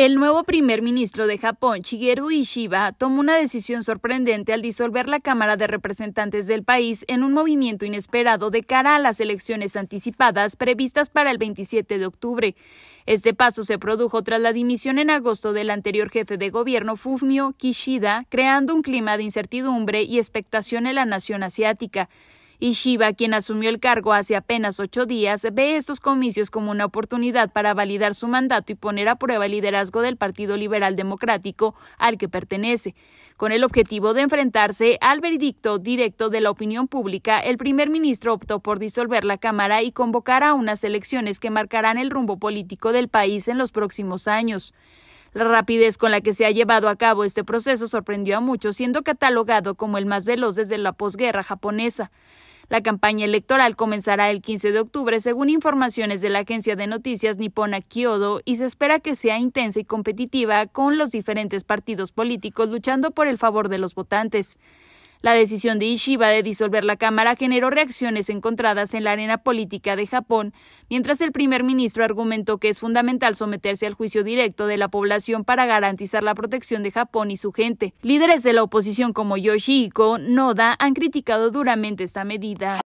El nuevo primer ministro de Japón, Shigeru Ishiba, tomó una decisión sorprendente al disolver la Cámara de Representantes del país en un movimiento inesperado de cara a las elecciones anticipadas previstas para el 27 de octubre. Este paso se produjo tras la dimisión en agosto del anterior jefe de gobierno Fumio Kishida, creando un clima de incertidumbre y expectación en la nación asiática. Ishiba, quien asumió el cargo hace apenas ocho días, ve estos comicios como una oportunidad para validar su mandato y poner a prueba el liderazgo del Partido Liberal Democrático al que pertenece. Con el objetivo de enfrentarse al veredicto directo de la opinión pública, el primer ministro optó por disolver la Cámara y convocar a unas elecciones que marcarán el rumbo político del país en los próximos años. La rapidez con la que se ha llevado a cabo este proceso sorprendió a muchos, siendo catalogado como el más veloz desde la posguerra japonesa. La campaña electoral comenzará el 15 de octubre, según informaciones de la agencia de noticias nipona Kyodo, y se espera que sea intensa y competitiva con los diferentes partidos políticos luchando por el favor de los votantes. La decisión de Ishiba de disolver la Cámara generó reacciones encontradas en la arena política de Japón, mientras el primer ministro argumentó que es fundamental someterse al juicio directo de la población para garantizar la protección de Japón y su gente. Líderes de la oposición como Yoshihiko Noda han criticado duramente esta medida.